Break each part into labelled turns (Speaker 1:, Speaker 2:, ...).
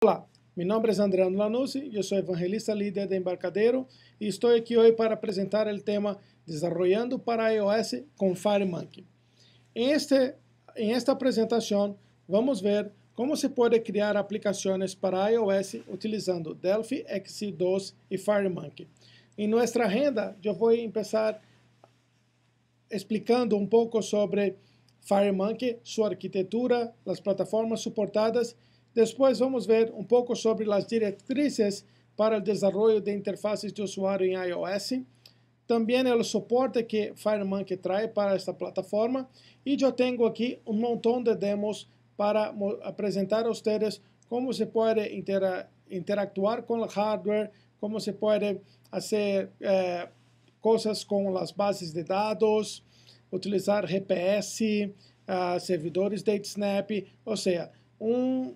Speaker 1: Olá, meu nome é Andreano Lanuzzi, eu sou evangelista líder de Embarcadero e estou aqui hoje para apresentar o tema Desarrollando para iOS com FireMonkey. Em, este, em esta apresentação, vamos ver como se pode criar aplicações para iOS utilizando Delphi XC2 e FireMonkey. Em nossa agenda, eu vou começar explicando um pouco sobre FireMonkey, sua arquitetura, as plataformas suportadas depois vamos ver um pouco sobre as diretrizes para o desenvolvimento de interfaces de usuário em iOS, também o suporte que FireMonkey traz para esta plataforma e eu tenho aqui um montão de demos para apresentar a vocês como se pode intera interactuar com o hardware, como se pode fazer eh, coisas com as bases de dados, utilizar GPS, uh, ah, servidores de Snap, ou seja, um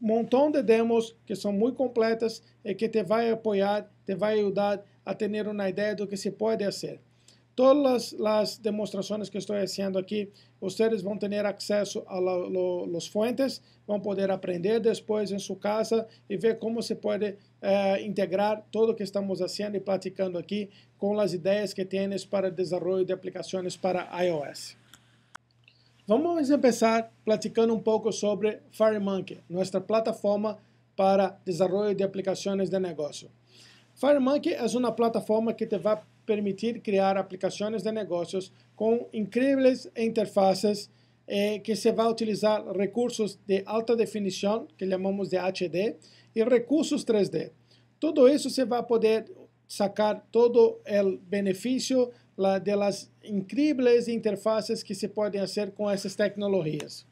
Speaker 1: montão de demos que são muito completas e que te vai apoiar, te vai ajudar a ter uma ideia do que se pode fazer. Todas as demonstrações que estou fazendo aqui, vocês vão ter acesso a la, fuentes, vão poder aprender depois em sua casa e ver como se pode eh, integrar tudo o que estamos fazendo e praticando aqui com as ideias que tienes para o desenvolvimento de aplicações para iOS. Vamos começar platicando um pouco sobre FireMonkey, nossa plataforma para desenvolvimento de aplicações de negócio. FireMonkey é uma plataforma que te vai permitir criar aplicações de negócios com incríveis interfaces eh, que se vai utilizar recursos de alta definição, que chamamos de HD, e recursos 3D. Tudo isso você vai poder sacar todo o benefício de las incríveis interfaces que se podem fazer com essas tecnologias.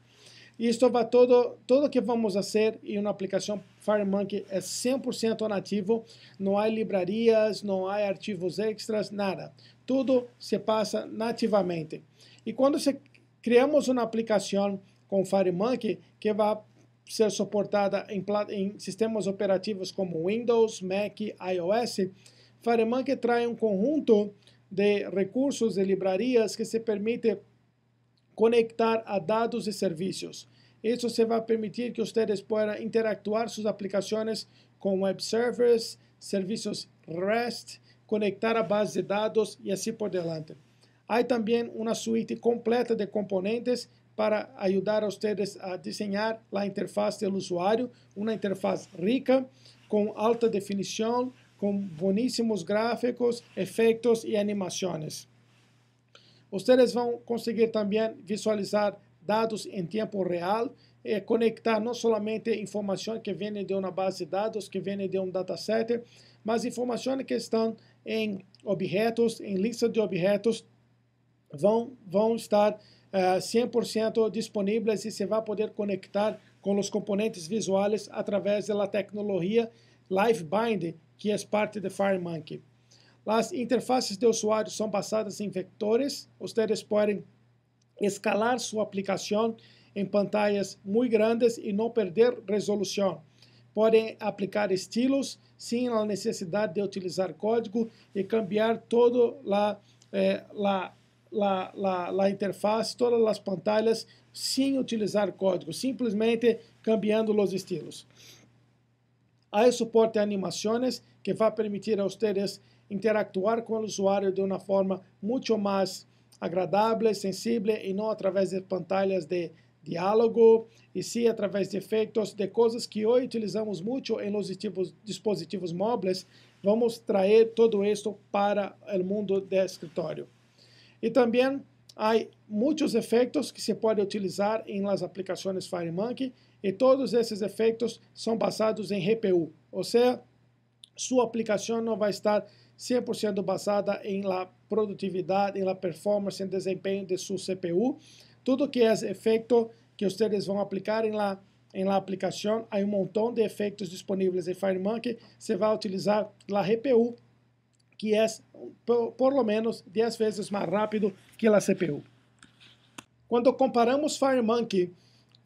Speaker 1: E isto vai todo, tudo que vamos fazer em uma aplicação FireMonkey é 100% nativo, não há librarias, não há arquivos extras, nada. Tudo se passa nativamente. E quando se criamos uma aplicação com FireMonkey que vai ser suportada em, em, sistemas operativos como Windows, Mac, iOS, FireMonkey traz um conjunto de recursos de librerías que se permite conectar a datos y servicios. Eso se va a permitir que ustedes puedan interactuar sus aplicaciones con web servers, servicios REST, conectar a bases de datos y así por delante. Hay también una suite completa de componentes para ayudar a ustedes a diseñar la interfaz del usuario, una interfaz rica, con alta definición, com boníssimos gráficos, efeitos e animações. Vocês vão conseguir também visualizar dados em tempo real e eh, conectar não somente informação que vem de uma base de dados, que vem de um dataset, mas informações que estão em objetos, em lista de objetos, vão, vão estar eh, 100% disponíveis e você vai poder conectar com os componentes visuais através da tecnologia LiveBind, que é parte de FireMonkey. As interfaces de usuário são basadas em vectores. Vocês podem escalar sua aplicação em pantallas muito grandes e não perder resolução. Podem aplicar estilos sem a necessidade de utilizar código e cambiar toda a eh, interface, todas as pantalhas, sem utilizar código, simplesmente cambiando os estilos. Há suporte a animações que vai permitir a vocês interactuar com o usuário de uma forma muito mais agradável, sensível e não através de pantallas de diálogo, e sim através de efeitos, de coisas que hoje utilizamos muito em los dispositivos móveis, vamos trazer tudo isso para o mundo de escritório. E também há muitos efeitos que se pode utilizar em las aplicações FireMonkey, e todos esses efeitos são baseados em RPU, ou seja, sua aplicação não vai estar 100% basada em la produtividade, em la performance, em desempenho de sua CPU. Tudo que é efeito que vocês vão aplicar em la em la aplicação, há um montão de efeitos disponíveis em FireMonkey. Você vai utilizar la RPU, que é por, por lo menos 10 vezes mais rápido que la CPU. Quando comparamos FireMonkey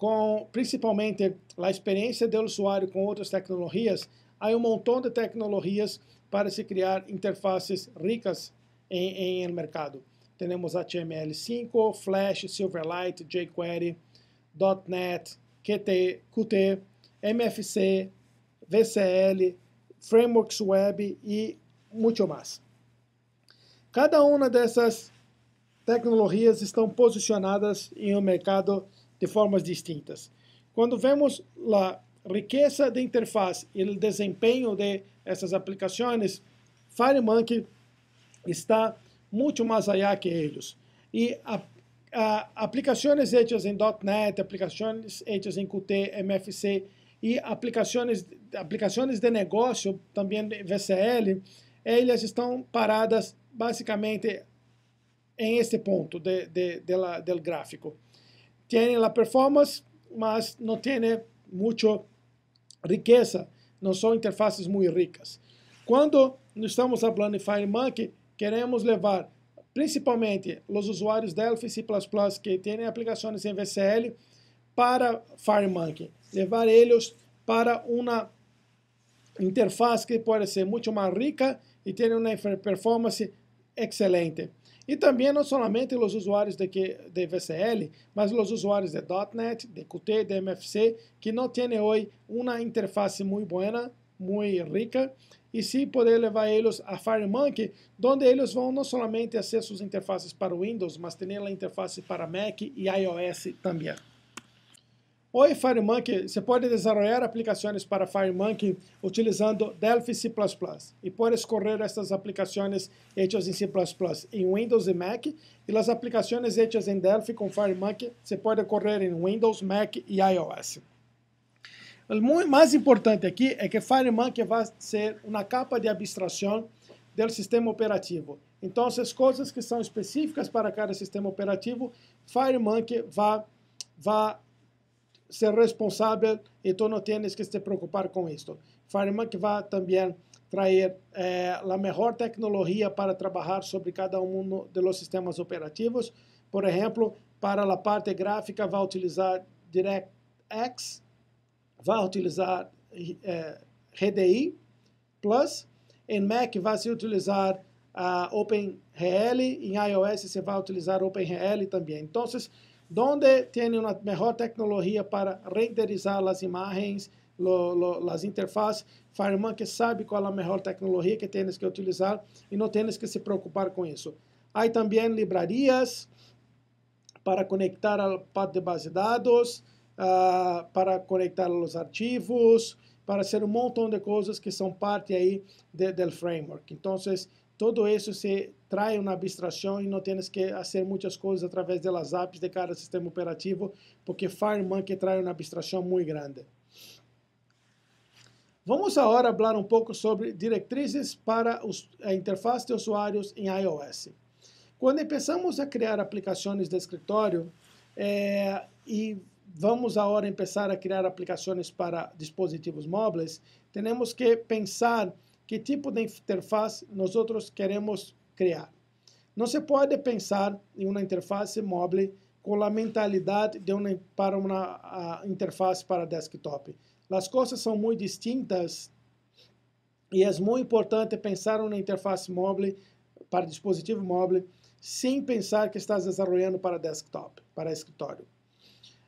Speaker 1: com principalmente a experiência do usuário com outras tecnologias, há um montão de tecnologias para se criar interfaces ricas em, em mercado. Temos HTML5, Flash, Silverlight, jQuery, .NET, QT, Qt, MFC, VCL, frameworks web e muito mais. Cada uma dessas tecnologias estão posicionadas em um mercado de formas distintas. Quando vemos a riqueza de interface e o desempenho de essas aplicações, FireMonkey está muito mais allá que eles. E a, a, aplicações hechas em .NET, aplicações hechas em Qt, MFC e aplicações, aplicações de negócio, também VCL, elas estão paradas basicamente em este ponto de, de, de la, del gráfico. tiene la performance, mas no tiene mucho riqueza, no son interfaces muy ricas. Cuando estamos hablando de FireMonkey, queremos levar principalmente los usuarios Delphi C++ que tienen aplicaciones en VCL para FireMonkey, Llevar ellos para una interfaz que puede ser mucho más rica y tiene una performance excelente. e também é não somente os usuários de, que, de VCL, mas os usuários de .NET, de Qt, de MFC, que não têm hoje uma interface muito boa, muito rica, e sim poder levar eles a FireMonkey, onde eles vão não somente acessar suas interfaces para Windows, mas ter a interface para Mac e iOS também. Oi FireMonkey, você pode desenvolver aplicações para FireMonkey utilizando Delphi C++ e pode correr essas aplicações hechas em C++ em Windows e Mac e as aplicações hechas em Delphi com FireMonkey você pode correr em Windows, Mac e iOS. O mais importante aqui é que FireMonkey vai ser uma capa de abstração do sistema operativo. Então, as coisas que são específicas para cada sistema operativo, FireMonkey vai, vai ser responsável, tu não tens que se preocupar com isto. que vai também trazer eh, a melhor tecnologia para trabalhar sobre cada um dos sistemas operativos. Por exemplo, para a parte gráfica, vai utilizar DirectX, vai utilizar eh, RDI Plus, em Mac vai se utilizar a uh, OpenRL, em iOS você vai utilizar OpenRL também. Então, donde tiene una mejor tecnología para renderizar las imágenes, lo, lo, las interfaces. Fireman que sabe qual é a melhor tecnologia que tens que utilizar e não tens que se preocupar com isso. Há também librarias para conectar a pad de base de dados, uh, ah, para conectar os arquivos, para ser um montão de coisas que são parte aí do framework. Então, tudo isso se trae uma abstração e não tienes que fazer muitas coisas através das apps de cada sistema operativo, porque FireMonkey trae uma abstração muito grande. Vamos agora falar um pouco sobre diretrizes para a interface de usuários em iOS. Quando começamos a criar aplicações de escritório, eh, e vamos agora começar a criar aplicações para dispositivos móveis, temos que pensar que tipo de interface nós queremos criar. Não se pode pensar em uma interface móvel com a mentalidade de uma para uma interface para desktop. As coisas são muito distintas e é muito importante pensar em uma interface móvel para dispositivo móvel sem pensar que estás desenvolvendo para desktop, para escritório.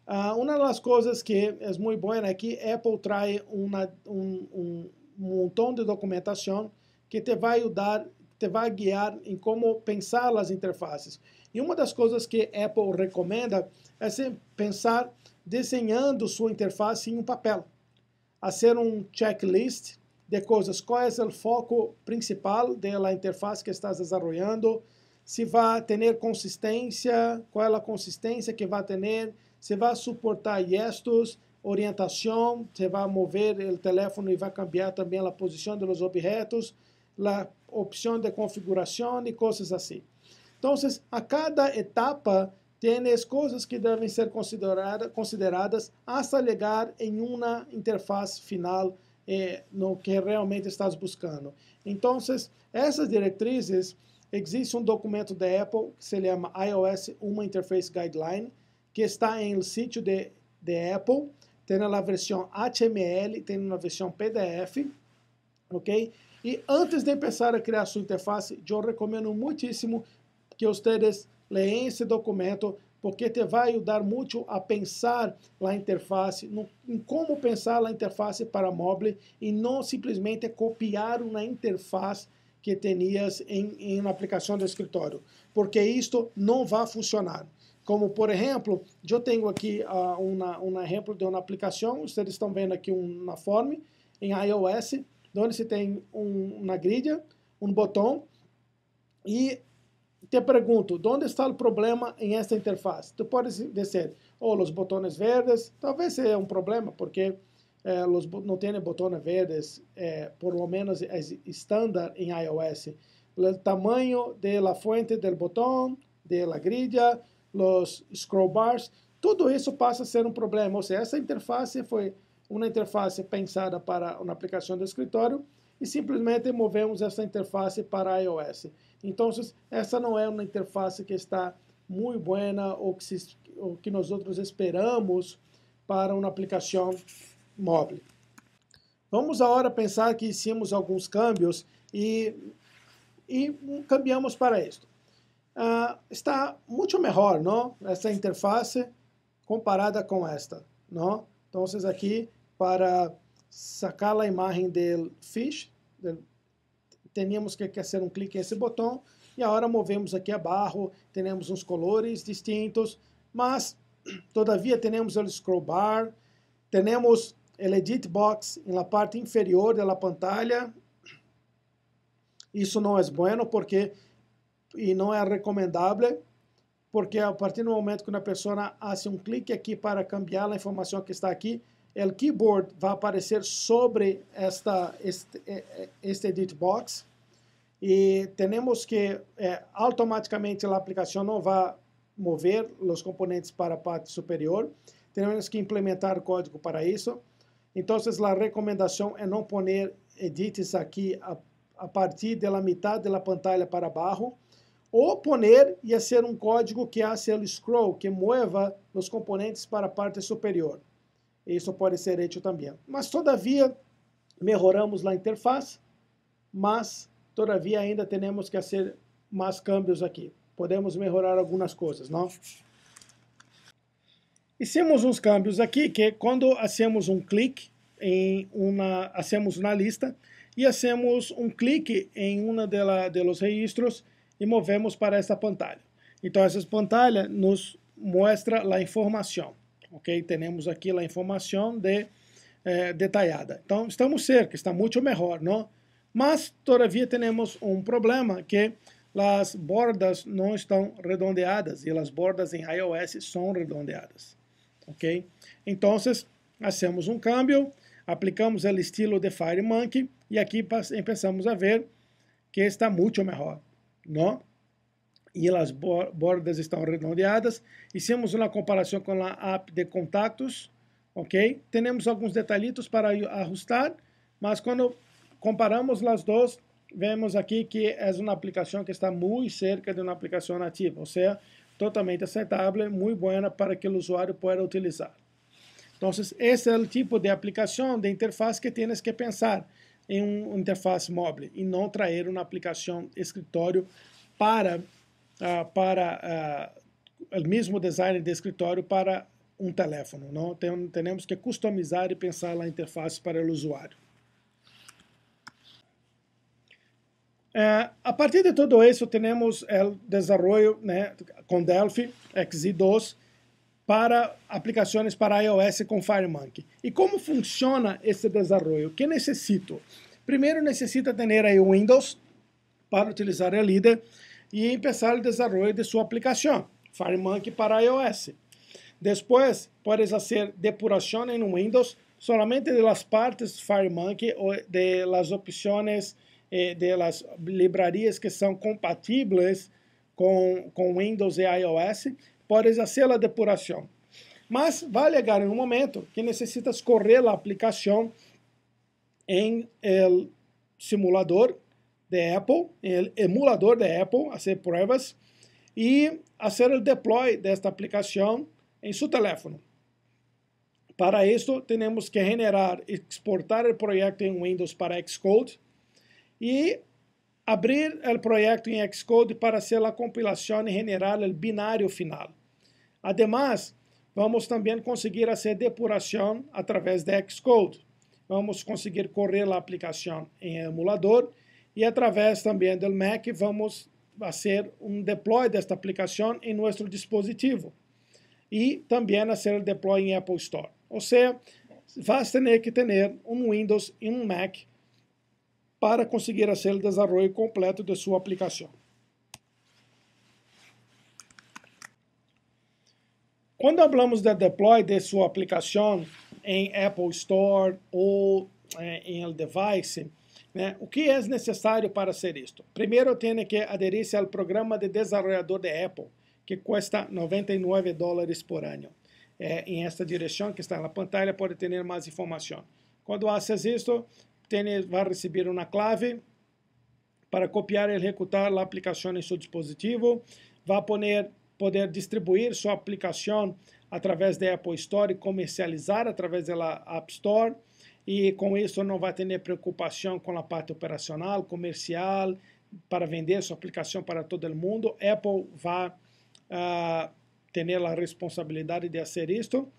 Speaker 1: Uh, uma das coisas que é muito boa é que Apple traz uma, um, um montão de documentação que te vai ajudar te vai guiar em como pensar as interfaces. E uma das coisas que Apple recomenda é se pensar desenhando sua interface em um papel, a ser um checklist de coisas, qual é o foco principal da interface que estás desenvolvendo, se vai ter consistência, qual é a consistência que vai ter, se vai suportar gestos, orientação, se vai mover o telefone e vai cambiar também a posição dos objetos, a opção de configuração e coisas assim. Então, a cada etapa tem as coisas que devem ser considerada, consideradas até chegar em uma interface final eh, no que realmente estás buscando. Então, essas diretrizes, existe um documento da Apple que se chama iOS Uma Interface Guideline, que está em no sítio de, de Apple, tem a versão HTML, tem uma versão PDF, ok? E antes de começar a criar sua interface, eu recomendo muitíssimo que vocês leiam esse documento, porque te vai ajudar muito a pensar na interface, no, em como pensar na interface para mobile e não simplesmente copiar uma interface que tenias em, uma aplicação de escritório, porque isto não vai funcionar. Como, por exemplo, eu tenho aqui uh, um exemplo de uma aplicação, vocês estão vendo aqui uma form em iOS, onde se tem um, uma grilha, um botão, e te pergunto, onde está o problema em esta interface? Tu podes dizer, ou oh, os botões verdes, talvez seja um problema, porque eh, não tem botões verdes, eh, por lo menos é estándar em iOS. O tamanho da fonte do botão, da grilla, os scroll bars, tudo isso passa a ser um problema. Ou seja, essa interface foi uma interface pensada para uma aplicação do escritório e simplesmente movemos essa interface para iOS. Então, essa não é uma interface que está muito boa ou que, se, ou que nós outros esperamos para uma aplicação móvel. Vamos agora pensar que hicimos alguns câmbios e, e cambiamos para isto. Uh, está muito melhor, não? Essa interface comparada com esta, não? Então, aqui para sacar a imagem do fish, tínhamos que fazer um clique nesse botão e agora movemos aqui abaixo, temos uns colores distintos, mas todavia temos o scroll bar, temos o edit box na parte inferior da pantalla. Isso não é bueno porque e não é recomendável porque a partir do momento que uma pessoa faz um clique aqui para cambiar a informação que está aqui, o keyboard vai aparecer sobre esta, este, é, é, este edit box e temos que eh, automaticamente a aplicação não vai mover os componentes para a parte superior. Temos que implementar código para isso. Então, a recomendação é não pôr edits aqui a, a partir da metade da pantalla para baixo, ou poner e ser um código que haja o scroll, que mova os componentes para a parte superior isso pode ser útil também. Mas, todavia, melhoramos a interface, mas, todavia, ainda temos que fazer mais cambios aqui. Podemos melhorar algumas coisas, não? Hicimos uns cambios aqui que quando hacemos um clique em uma, hacemos na lista e hacemos um clique em uma dela dos registros e movemos para essa pantalla. Então essa pantalla nos mostra a informação ok? Temos aqui a informação de, eh, detalhada. Então, estamos cerca, está muito melhor, não? Mas, todavia, temos um problema que as bordas não estão redondeadas e as bordas em iOS são redondeadas, ok? Então, hacemos um câmbio, aplicamos o estilo de FireMonkey e aqui começamos a ver que está muito melhor, não? e as bordas estão redondeadas. Hicimos uma comparação com a app de contatos, ok? Temos alguns detalhitos para ajustar, mas quando comparamos as duas, vemos aqui que é uma aplicação que está muito cerca de uma aplicação nativa, ou seja, totalmente aceitável, muito boa para que o usuário possa utilizar. Então, esse é o tipo de aplicação, de interface que tienes que pensar em uma interface móvel e não trazer uma aplicação escritório para ah, para ah, o mesmo design de escritório para um teléfono. Não Tem, temos que customizar e pensar a interface para o usuário. Uh, a partir de todo isso, temos o desenvolvimento né, com Delphi XZ2 para aplicações para iOS com FireMonkey. E como funciona esse desenvolvimento? O que necessito? Primeiro, necessita ter aí o Windows para utilizar a líder e empezar o desenvolvimento de sua aplicação, FireMonkey para iOS. Depois, podes fazer depuração em Windows somente de partes FireMonkey ou de las opciones eh, de las librarias que são compatíveis com, com Windows e iOS, podes fazer a depuração. Mas vai chegar um momento que necessitas correr a aplicação em el simulador de Apple, emulador de Apple, provas e a fazer o deploy desta aplicação em seu telefone. teléfono. Para isso, temos que generar, exportar o projeto em Windows para Xcode e abrir o projeto em Xcode para ser a compilação e generar o binário final. Además, vamos também conseguir fazer depuração através de Xcode. Vamos conseguir correr a aplicação em emulador e através também do Mac vamos fazer um deploy desta aplicação em nosso dispositivo e também fazer o deploy em Apple Store. Ou seja, vai ter que ter um Windows e um Mac para conseguir fazer o desenvolvimento completo de sua aplicação. Quando falamos de deploy de sua aplicação em Apple Store ou eh, em el device, né? O que é necessário para ser isto? Primeiro, tem que aderir ao programa de desenvolvedor de Apple, que custa 99 dólares por ano. É, em esta direção que está na pantalla, pode ter mais informação. Quando haces isto, vai receber uma clave para copiar e executar a aplicação em seu dispositivo. Vai poder distribuir sua aplicação através da Apple Store e comercializar através da App Store e com isso não vai ter preocupação com a parte operacional, comercial, para vender sua aplicação para todo o mundo. Apple vai uh, ah, ter a responsabilidade de fazer isto.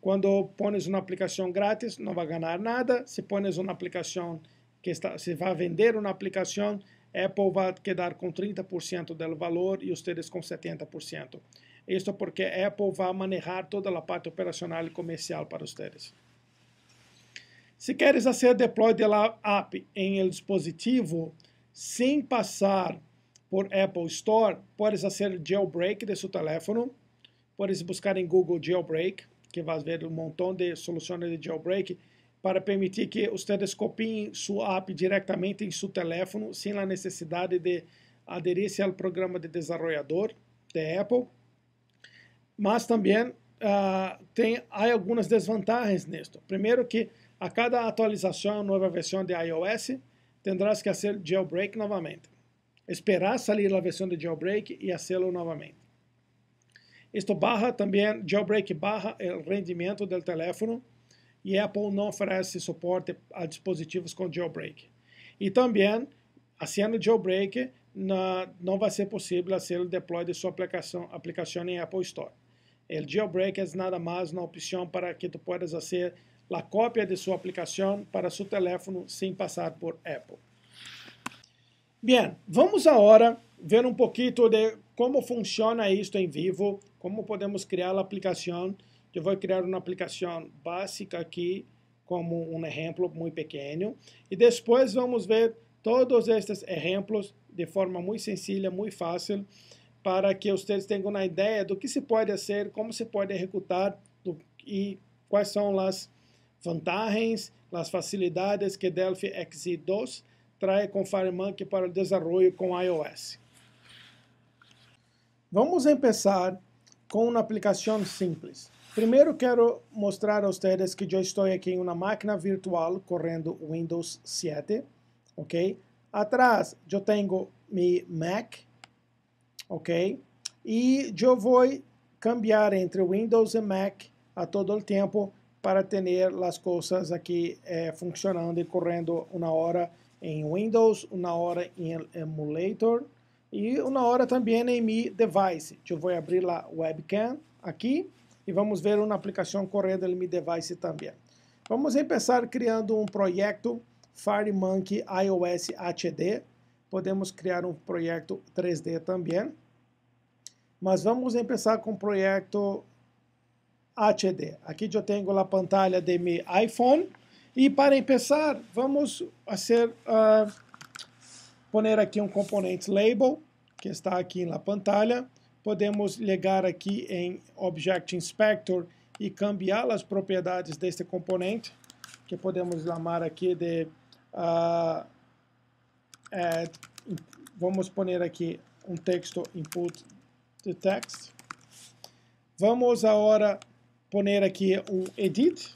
Speaker 1: Quando pones uma aplicação grátis, não vai ganhar nada. Se pones uma aplicação que está, se vai vender uma aplicação, Apple vai quedar com 30% do valor e vocês com 70%. isso porque Apple vai manejar toda a parte operacional e comercial para vocês. Se queres fazer deploy de la app em el dispositivo sem passar por Apple Store, podes fazer jailbreak de seu telefone, podes buscar em Google jailbreak, que vas ver um montão de soluções de jailbreak para permitir que vocês copiem sua app diretamente em seu telefone sem a necessidade de aderir-se ao programa de desenvolvedor de Apple. Mas também uh, ah, tem há algumas desvantagens nisto. Primeiro que a cada atualização nova versão de iOS, tendrás que fazer jailbreak novamente. Esperar sair a versão de jailbreak e fazê-lo novamente. Isto barra também, jailbreak barra é o rendimento do telefone e Apple não oferece suporte a dispositivos com jailbreak. E também, fazendo jailbreak, não vai ser possível fazer o deploy de sua aplicação, aplicação em Apple Store. O jailbreak é nada mais uma opção para que tu possas fazer a cópia de sua aplicação para seu telefone sem passar por Apple. Bem, vamos agora ver um pouquinho de como funciona isto em vivo, como podemos criar a aplicação. Eu vou criar uma aplicação básica aqui, como um exemplo muito pequeno. E depois vamos ver todos estes exemplos de forma muito sencilla, muito fácil, para que vocês tenham uma ideia do que se pode fazer, como se pode executar e quais são as vantagens, as facilidades que Delphi xe 2 traz com FireMonkey para o desenvolvimento com iOS. Vamos começar com uma aplicação simples. Primeiro quero mostrar a vocês que eu estou aqui em uma máquina virtual correndo Windows 7, ok? Atrás eu tenho meu Mac, ok? E eu vou cambiar entre Windows e Mac a todo o tempo para ter as coisas aqui eh, funcionando e correndo uma hora em Windows, uma hora em emulator e uma hora também em meu device. Eu vou abrir a webcam aqui e vamos ver uma aplicação correndo em meu device também. Vamos começar criando um projeto FireMonkey iOS HD. Podemos criar um projeto 3D também. Mas vamos começar com o projeto HD. Aqui eu tenho a pantalla de meu iPhone. E para começar, vamos fazer, uh, ah, poner aqui um componente label, que está aqui na pantalla. Podemos ligar aqui em Object Inspector e cambiar as propriedades deste componente, que podemos chamar aqui de... Uh, vamos poner aqui um texto input de text. Vamos agora poner aqui o edit,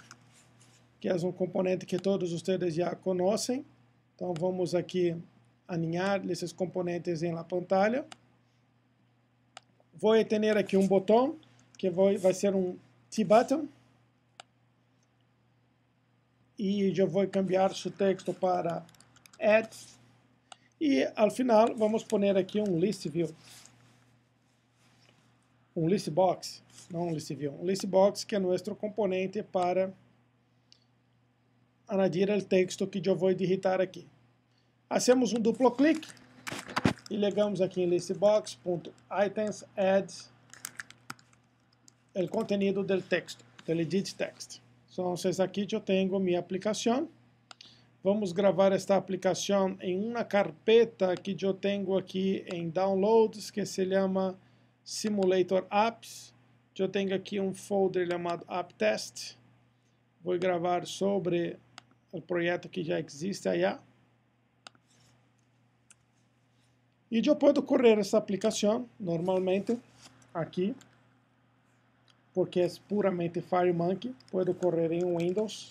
Speaker 1: que é um componente que todos vocês já conhecem. Então vamos aqui aninhar esses componentes em la pantalla. Vou ter aqui um botão, que vai ser um T-button. E eu vou cambiar o texto para add. E, ao final, vamos pôr aqui um list view um listbox, não um view um listbox que é nosso componente para anadir o texto que eu vou digitar aqui. Hacemos um duplo clique e ligamos aqui em listbox.items add o contenido do texto, do edit text. Então, aqui eu tenho minha aplicação. Vamos gravar esta aplicação em uma carpeta que eu tenho aqui em downloads que se chama Simulator Apps. Eu tenho aqui um folder chamado App Test. Vou gravar sobre o projeto que já existe aí. E eu posso correr essa aplicação normalmente aqui, porque é puramente FireMonkey. Posso correr em Windows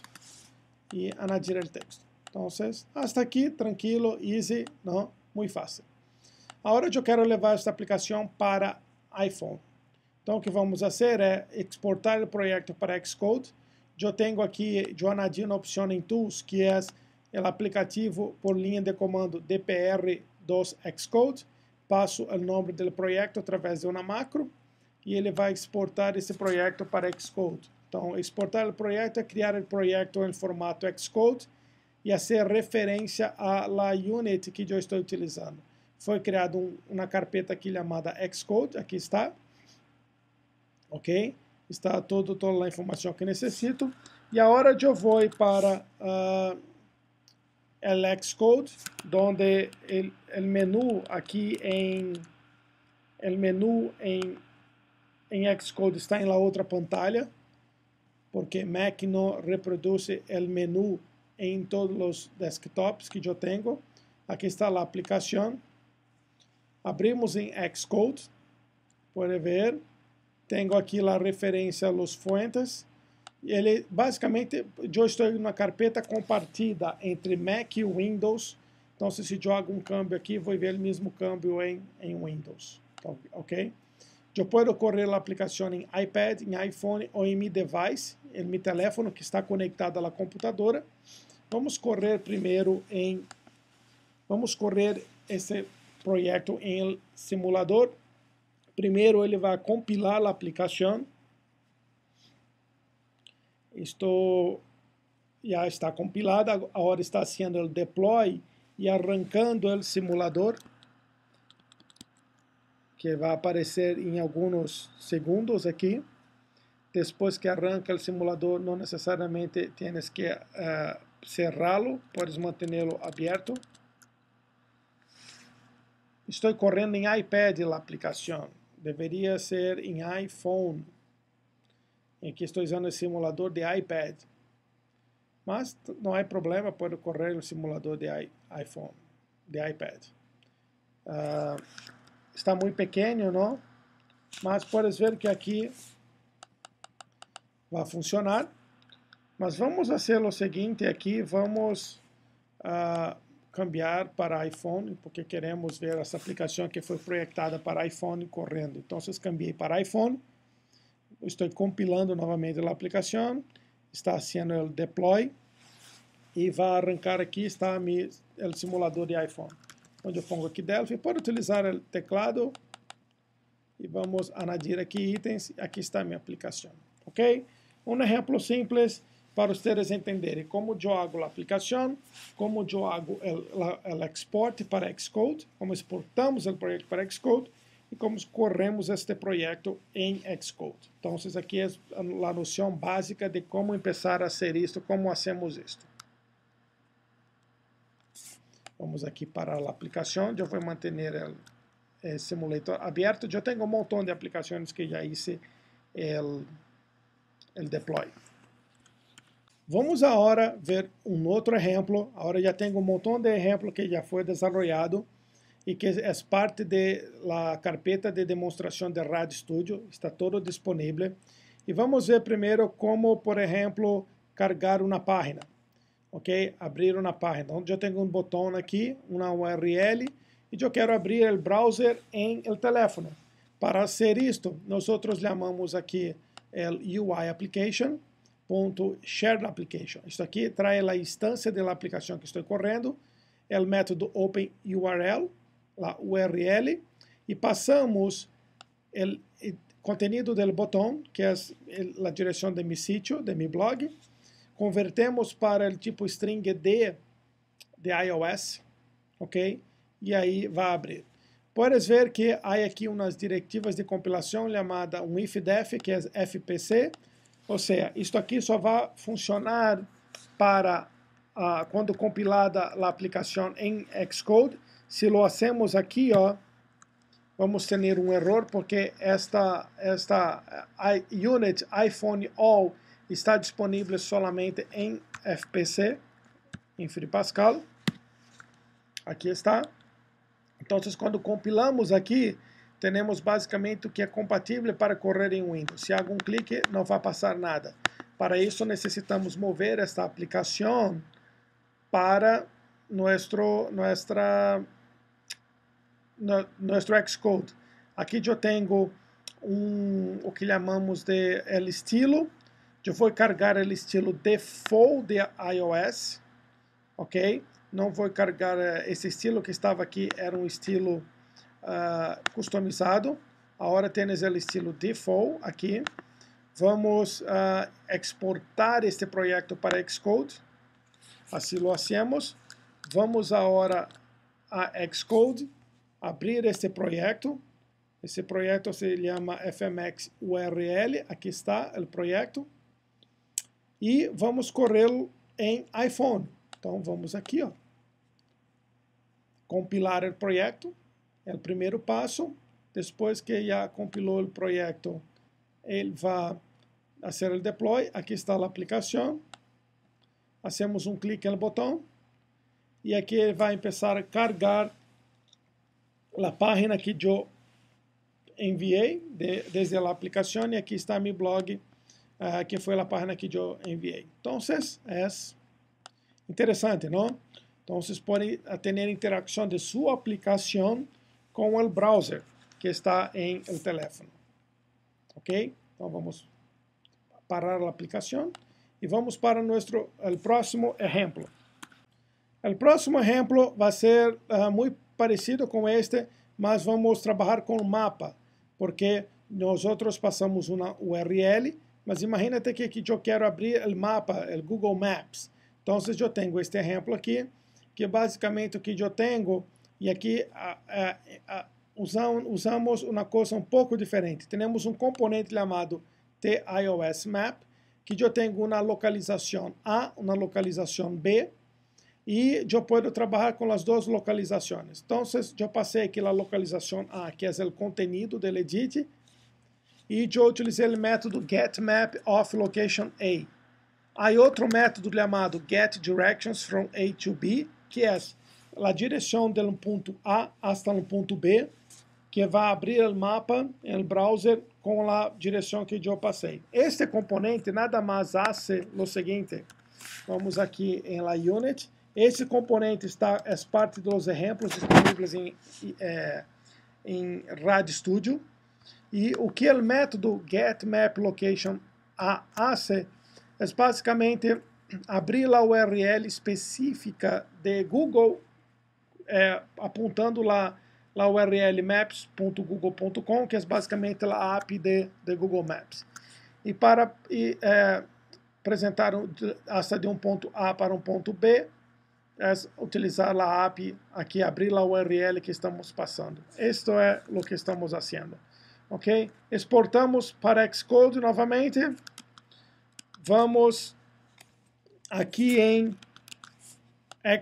Speaker 1: e anadir o texto. Então, hasta aqui, tranquilo, easy, não? muito fácil. Agora eu quero levar esta aplicação para iPhone. Então, o que vamos fazer é exportar o projeto para Xcode. Eu tenho aqui, Joanadino añadi opção em Tools, que é o aplicativo por linha de comando DPR dos Xcode. Passo o nome do projeto através de uma macro e ele vai exportar esse projeto para Xcode. Então, exportar o projeto é criar o projeto em formato Xcode e é ser referência à unit que eu estou utilizando foi criado um, uma carpeta aqui chamada Xcode, aqui está, ok? Está todo, toda a informação que necessito. E agora eu vou para uh, ah, o Xcode, onde o menu aqui em o menu em em Xcode está em outra pantalla, porque Mac não reproduz o menu em todos os desktops que eu tenho. Aqui está a aplicação Abrimos em Xcode, pode ver. Tenho aqui a referência Los Fuentes. Ele, basicamente, eu estou em uma carpeta compartida entre Mac e Windows. Então, se se jogar um câmbio aqui, vou ver o mesmo câmbio em, em Windows. Então, ok? Eu posso correr a aplicação em iPad, em iPhone ou em meu device, em meu telefone que está conectado à computadora. Vamos correr primeiro em. Vamos correr esse projeto em simulador. Primeiro, ele vai compilar a aplicação. Isto já está compilada, agora está sendo o deploy e arrancando o simulador, que vai aparecer em alguns segundos aqui. Depois que arranca o simulador, não necessariamente tens que uh, cerrá-lo, podes mantê-lo aberto. Estou correndo em iPad a aplicação. Deveria ser em iPhone. E aqui estou usando o simulador de iPad. Mas não há problema, pode correr no simulador de iPhone, de iPad. Uh, está muito pequeno, não? Mas podes ver que aqui vai funcionar. Mas vamos fazer o seguinte aqui, vamos... Uh, cambiar para iPhone, porque queremos ver essa aplicação que foi projetada para iPhone correndo. Então, cambiei para iPhone, estou compilando novamente a aplicação, está sendo o deploy e vai arrancar aqui, está o simulador de iPhone, onde eu pongo aqui Delphi, pode utilizar o teclado e vamos anadir aqui itens, aqui está minha aplicação, ok? Um exemplo simples, para vocês entenderem como eu jogo a aplicação, como eu o export para Xcode, como exportamos o projeto para Xcode e como corremos este projeto em Xcode. Então, aqui é a noção básica de como começar a ser isto, como fazemos isto. Vamos aqui para a aplicação, eu vou manter o simulator aberto. Eu tenho um montão de aplicações que já hice o deploy. Vamos agora ver um outro exemplo. Agora já tenho um montão de exemplo que já foi desenvolvido e que é parte da carpeta de demonstração de RAD Studio. Está todo disponível. E vamos ver primeiro como, por exemplo, carregar uma página. Ok? Abrir uma página. Onde então, eu tenho um botão aqui, uma URL, e eu quero abrir o browser em el teléfono. Para ser isto, nós chamamos aqui o UI Application Ponto shared application. Isso aqui trae a instância de aplicação aplicación que estoy corriendo, el método open URL, lá URL, e passamos o conteúdo contenido botão, que é a direção de mi sitio, de mi blog, convertemos para o tipo string de, de iOS, ok? E aí vai abrir. Podes ver que há aqui umas diretivas de compilação chamada um ifdef, que é FPC, ou seja, isto aqui só vai funcionar para quando compilada a aplicação em Xcode. Se lo hacemos aqui, ó, vamos ter um erro porque esta esta unit iPhone All está disponível somente em FPC, em Free Pascal. Aqui está. Então, quando compilamos aqui, temos basicamente o que é compatível para correr em Windows. Se algum clique, não vai passar nada. Para isso, necessitamos mover esta aplicação para nosso, nossa, no, nosso Xcode. Aqui eu tenho um, o que chamamos de el estilo. Eu vou carregar o estilo default de iOS, ok? Não vou carregar eh, esse estilo que estava aqui, era um estilo uh, customizado. Agora temos o estilo default aqui. Vamos uh, exportar este projeto para Xcode. Assim lo hacemos. Vamos agora a Xcode, abrir este projeto. Esse projeto se chama FMX URL. Aqui está o projeto. E vamos correr lo em iPhone. Então vamos aqui, ó, compilar o projeto. É o primeiro passo. Depois que já compilou o projeto, ele vai fazer o deploy. Aqui está a aplicação. Hacemos um clique no botão e aqui ele vai começar a carregar a página que eu enviei de, desde a aplicação e aqui está meu blog uh, que foi a página que eu enviei. Então, é interessante, não? Então, podem ter interação de sua aplicação com o browser que está em o teléfono. Ok? Então vamos parar a aplicação e vamos para nosso próximo exemplo. O próximo exemplo vai ser uh, muito parecido com este, mas vamos trabalhar com mapa, porque nós passamos uma URL, mas imagínate que aqui eu quero abrir o mapa, o Google Maps. Então, eu tenho este exemplo aqui, que basicamente o que eu tenho e aqui usam, usamos uma coisa um pouco diferente. Temos um componente chamado TIOS Map, que eu tenho uma localização A, uma localização B, e eu posso trabalhar com as duas localizações. Então, eu passei aqui a localização A, que é o conteúdo do edit, e eu utilizei o método GetMapOfLocationA. A. Há outro método chamado getDirectionsFromA A to B, que é la direção de um ponto A até um ponto B, que vai abrir o mapa no browser com a direção que eu passei. Este componente nada mais hace o seguinte. Vamos aqui em la unit. Esse componente está é parte dos exemplos disponíveis em, eh, em RAD Studio. E o que o método getMapLocationA hace é basicamente abrir a URL específica de Google é, apontando lá, lá URL maps.google.com, que é basicamente a app de, de Google Maps. E para e, é, apresentar essa de um ponto A para um ponto B, é utilizar a app aqui, abrir a URL que estamos passando. Isto é o que estamos fazendo. Ok? Exportamos para Xcode novamente. Vamos aqui em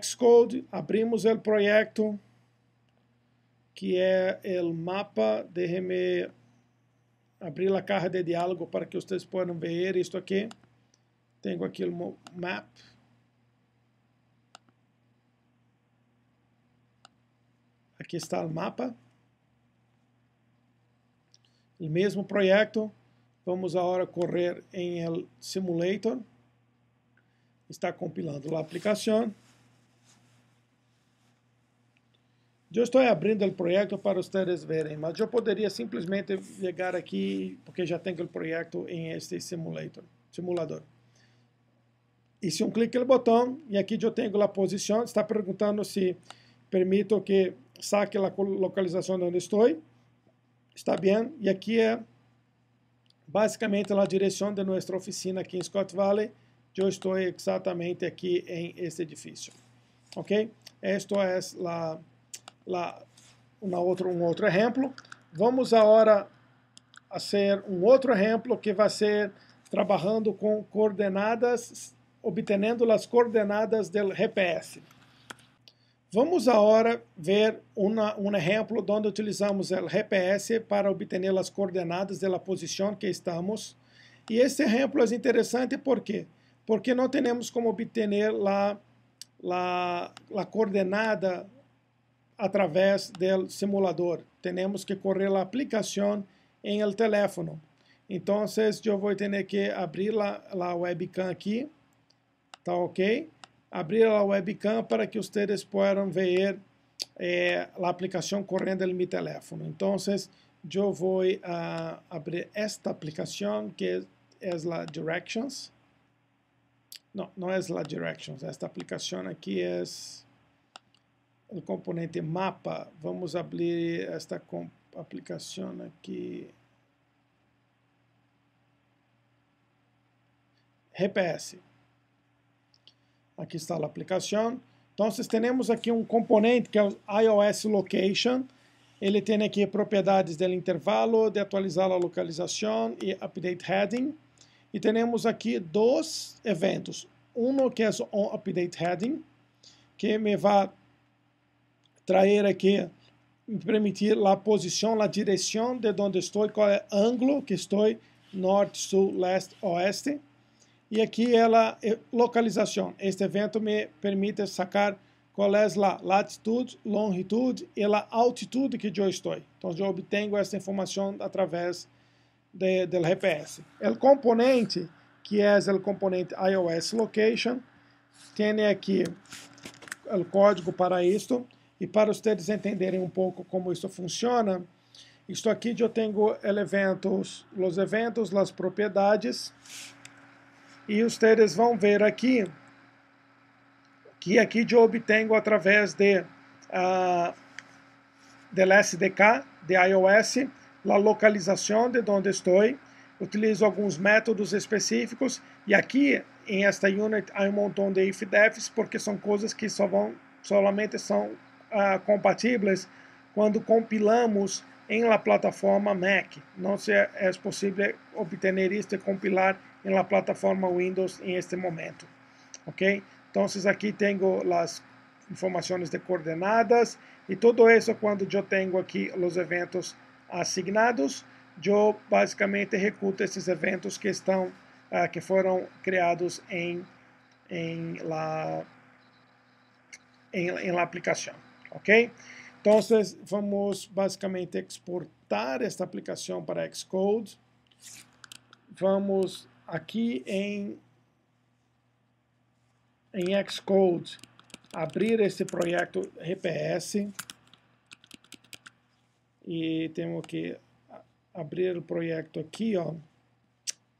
Speaker 1: Xcode, abrimos o projeto, que é o mapa, de déjeme abrir a caixa de diálogo para que vocês possam ver isto aqui. Tenho aqui o map. Aqui está o mapa. O mesmo projeto. Vamos agora correr em el simulator. Está compilando a aplicação. Eu estou abrindo o projeto para vocês verem, mas eu poderia simplesmente chegar aqui, porque já tenho o projeto em este simulator, simulador. se um clique no botão e aqui eu tenho a posição. Está perguntando se permito que saque a localização onde estou. Está bem. E aqui é basicamente a direção de nossa oficina aqui em Scott Valley. Eu estou exatamente aqui em este edifício. Ok? Esta é a lá na outro um outro exemplo. Vamos agora a ser um outro exemplo que vai ser trabalhando com coordenadas, obtendo as coordenadas do GPS. Vamos agora ver uma, um exemplo onde utilizamos o GPS para obter as coordenadas da posição que estamos. E esse exemplo é interessante porque porque não temos como obter a, a, a coordenada através do simulador. Temos que correr a aplicação em el teléfono. Então, eu vou ter que abrir a webcam aqui. Tá ok? Abrir a webcam para que vocês possam ver eh, a aplicação correndo em meu teléfono. Então, eu vou uh, abrir esta aplicação que é a Directions. Não, não é a Directions. Esta aplicação aqui é. Es o componente mapa, vamos abrir esta aplicação aqui. GPS. Aqui está a aplicação. Então, temos aqui um componente que é o iOS Location. Ele tem aqui propriedades do intervalo, de atualizar a localização e update heading. E temos aqui dois eventos. Um que é o update heading, que me vai traer aqui, permitir a posição, a direção de onde estou, qual é o ângulo que estou, norte, sul, leste, oeste. E aqui ela eh, localização. Este evento me permite sacar qual é a latitude, longitude e a altitude que eu estou. Então, eu obtenho essa informação através de, do GPS. O componente, que é o componente iOS Location, tem aqui o código para isto. E para vocês entenderem um pouco como isso funciona, estou aqui eu tenho eventos, os eventos, as propriedades, e vocês vão ver aqui que aqui eu obtenho através de uh, del SDK de iOS a localização de onde estou. Utilizo alguns métodos específicos e aqui em esta unit há um montão de if-defs porque são coisas que só vão somente são uh, ah, compatíveis quando compilamos em la plataforma Mac. Não se é, é possível obter e compilar em la plataforma Windows em este momento. Ok? Então, aqui tenho as informações de coordenadas e tudo isso quando eu tenho aqui os eventos assignados, eu basicamente recuto esses eventos que estão uh, que foram criados em em la em, em la aplicação. ¿ok? então vamos basicamente exportar esta aplicação para Xcode. Vamos aqui em, em Xcode abrir esse projeto RPS e temos que abrir o projeto aqui, ó.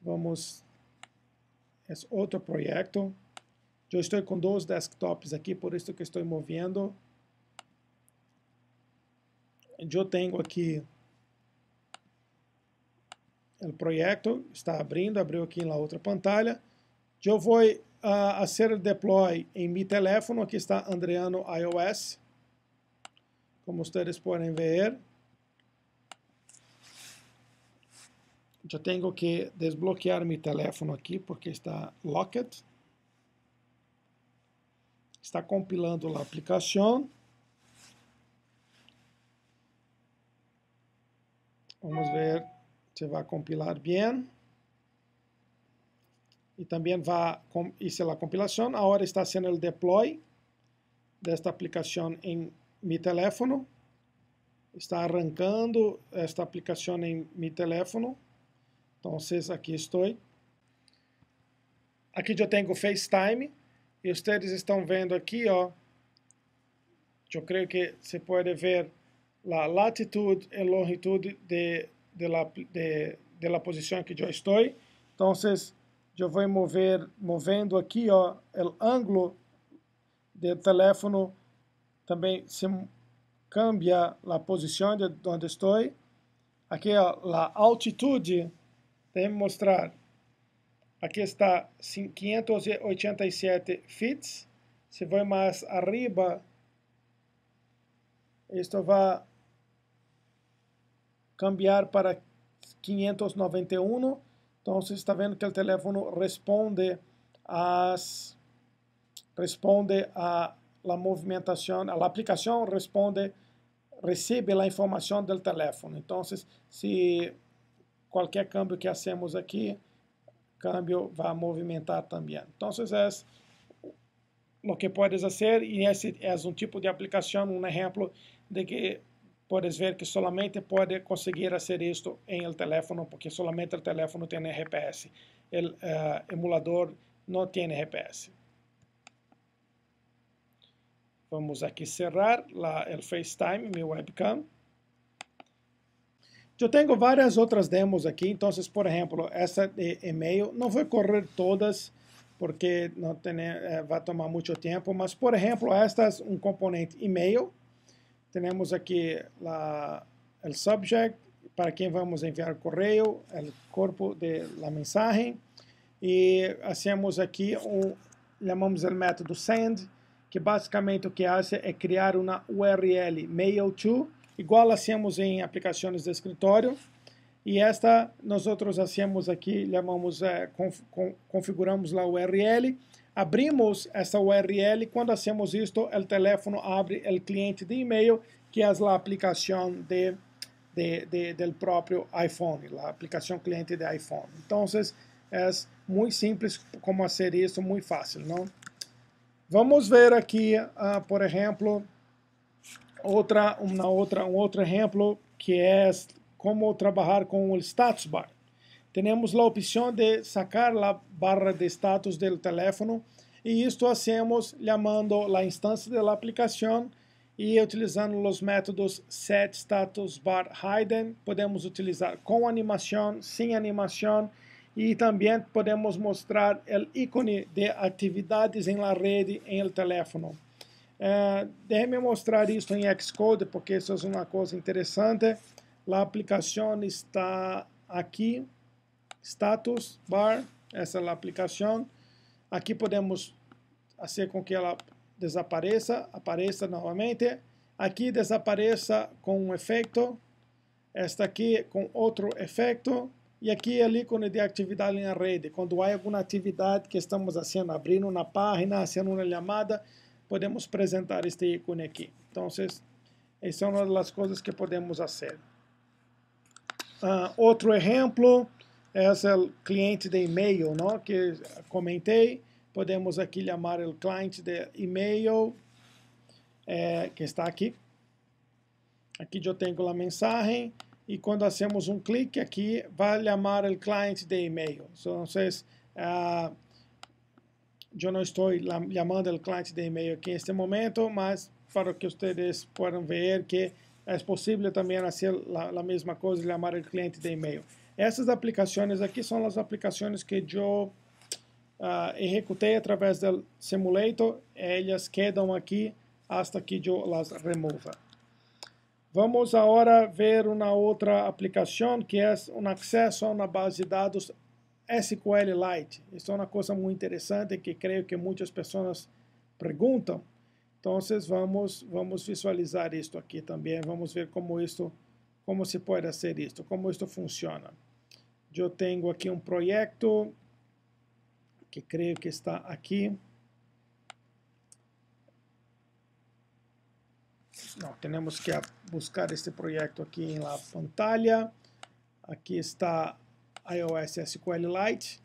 Speaker 1: Vamos esse é outro projeto. Eu estou com dois desktops aqui, por isso que estou movendo eu tenho aqui o projeto, está abrindo, abriu aqui na outra pantalha. Eu vou uh, ah, fazer deploy em meu telefone, aqui está Andreano iOS, como vocês podem ver. Eu tenho que desbloquear meu telefone aqui porque está locked. Está compilando a aplicação. Vamos ver se vai compilar bem. E também vai isso é a compilação. Agora está sendo o deploy desta aplicação em meu telefone. Está arrancando esta aplicação em meu telefone. Então, aqui estou. Aqui eu tenho o FaceTime. E vocês estão vendo aqui, ó. Eu creio que se pode ver la latitud y longitud de, de, la, de, de la posición que yo estoy. Entonces, eu vou mover, movendo aqui, ó, o ângulo do telefone também se cambia a posição de onde estou. Aqui, ó, a altitude, tem mostrar. Aqui está 587 feet. Se for mais arriba, isto vai cambiar para 591. Então você está vendo que o teléfono responde às responde a la movimentação, a aplicação responde recebe a informação do telefone. Então, se qualquer câmbio que hacemos aqui, câmbio vai movimentar também. Então, é o que podes fazer e esse é um tipo de aplicação, um exemplo de que podes ver que solamente pode conseguir fazer isto em o telefone porque solamente o telefone tem GPS. O uh, eh, emulador não tem GPS. Vamos aqui cerrar o FaceTime, meu webcam. Eu tenho várias outras demos aqui, então, por exemplo, essa de e-mail, não vou correr todas, porque não tem, eh, vai tomar muito tempo, mas, por exemplo, esta é um componente e-mail, temos aqui o subject, para quem vamos enviar o correio, o corpo da mensagem. E fazemos aqui, um, chamamos o método send, que basicamente o que faz é criar uma URL mail to, igual hacemos em aplicações de escritório. E esta nós outros hacemos aqui, chamamos, eh, conf, configuramos a URL Abrimos essa URL, quando hacemos isto, o telefone abre o cliente de e-mail, que é a aplicação de, de, de, próprio iPhone, a aplicação cliente de iPhone. Então, é muito simples como fazer isso, muito fácil, não? Vamos ver aqui, uh, por exemplo, outra, uma outra, um outro exemplo que é como trabalhar com o status bar. Temos a opção de sacar a barra de status do teléfono e isto hacemos chamando a instância da aplicação e utilizando os métodos set status bar hidden podemos utilizar com animação, sem animação e também podemos mostrar o ícone de atividades em la rede em el teléfono. Uh, eh, Deixe-me mostrar isso em Xcode porque isso é uma coisa interessante. A aplicação está aqui status bar, essa é a aplicação. Aqui podemos fazer com que ela desapareça, apareça novamente. Aqui desapareça com um efeito, esta aqui com outro efeito, e aqui é ali quando é de atividade na rede, quando há alguma atividade que estamos fazendo, abrindo uma página, fazendo uma chamada, podemos apresentar este ícone aqui. Então, essa é uma das coisas que podemos fazer. Uh, outro exemplo, esse é o cliente de e-mail, não? que comentei. Podemos aqui chamar o cliente de e-mail, é, que está aqui. Aqui eu tenho a mensagem. E quando hacemos um clique aqui, vai chamar o cliente de e-mail. Então, uh, eu não estou chamando o cliente de e-mail aqui neste momento, mas para que vocês possam ver que é possível também fazer a mesma coisa, chamar o cliente de e-mail. Essas aplicações aqui são as aplicações que eu uh, executei através do simulator. Elas quedam aqui hasta que eu as remova. Vamos agora ver uma outra aplicação que é um acesso a uma base de dados SQLite. Isso é uma coisa muito interessante que creio que muitas pessoas perguntam. Então vamos vamos visualizar isto aqui também. Vamos ver como isto como se pode fazer isto, como isto funciona. Eu tenho aqui um projeto que creio que está aqui. Não, temos que buscar este projeto aqui na pantalla. Aqui está iOS SQLite.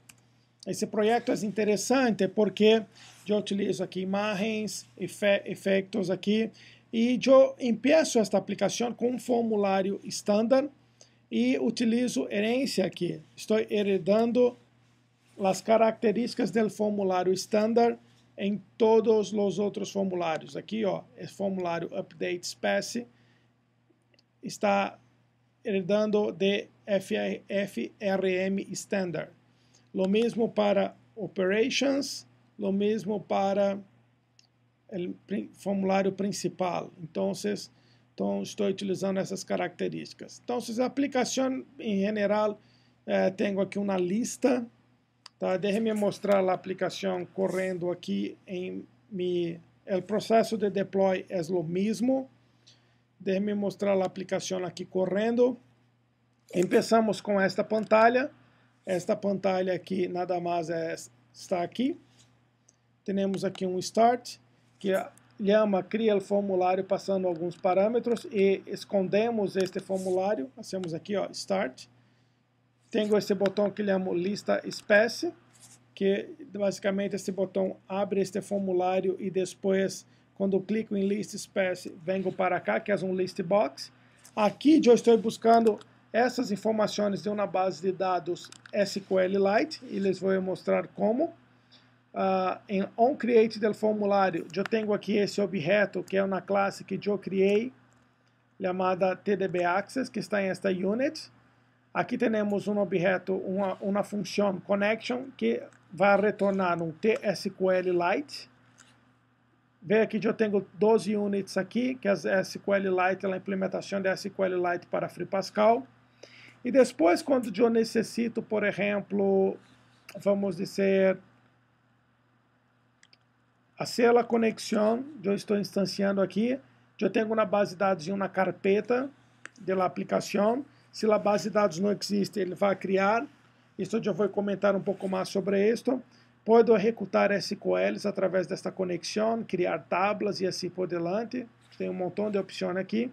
Speaker 1: Esse projeto é interessante porque eu utilizo aqui imagens, efe, efeitos aqui, e eu empiezo esta aplicação com um formulário estándar e utilizo herência aqui. Estou heredando as características do formulário estándar em todos os outros formulários. Aqui, ó, é formulário update space está herdando de FRM standard. Lo mesmo para operations, lo mesmo para o formulário principal. Então, então, estou utilizando essas características. Então, se a aplicações, em geral, eh, é, tenho aqui uma lista. Tá? Deixe-me mostrar a aplicação correndo aqui em mi... O processo de deploy é o mesmo. Deixe-me mostrar a aplicação aqui correndo. Começamos com esta pantalla. Esta pantalla aqui, nada mais é, está aqui. Temos aqui um start, que é Lhama cria o formulário passando alguns parâmetros e escondemos este formulário. Hacemos aqui, ó, Start. Tenho esse botão que chamo Lista Espécie, que basicamente esse botão abre este formulário e depois, quando clico em List Espécie, venho para cá, que é um List Box. Aqui eu estou buscando essas informações de uma base de dados SQLite e les vou mostrar como. Uh, em onCreate del formulário, eu tenho aqui esse objeto que é uma classe que eu criei, chamada TDBAccess, que está em esta unit. Aqui temos um objeto, uma, uma função connection, que vai retornar um TSQLite. Veja que eu tenho 12 units aqui, que é a SQLite, a implementação da SQLite para Free Pascal. E depois, quando eu necessito, por exemplo, vamos dizer, Hacer la conexión, eu estou instanciando aqui, eu tenho uma base de dados em uma carpeta de la aplicação. Se a base de dados não existe, ele vai criar. isso eu vou comentar um pouco mais sobre isso pode executar SQLs através desta conexão, criar tablas e assim por diante. Tem um montão de opções aqui.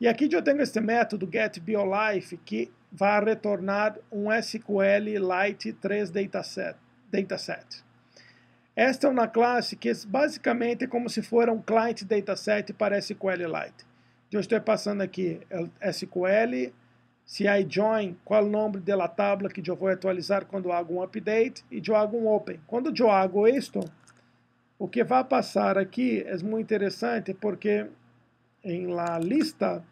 Speaker 1: E aqui eu tenho este método getBioLife que vai retornar um SQL Lite 3 dataset. dataset. Esta é uma classe que basicamente é como se for um client dataset para SQLite. Então, eu estou passando aqui SQL, se join, qual o nome da tabla que eu vou atualizar quando hago um update e eu hago um open. Quando eu hago isto, o que vai passar aqui é muito interessante porque em la lista,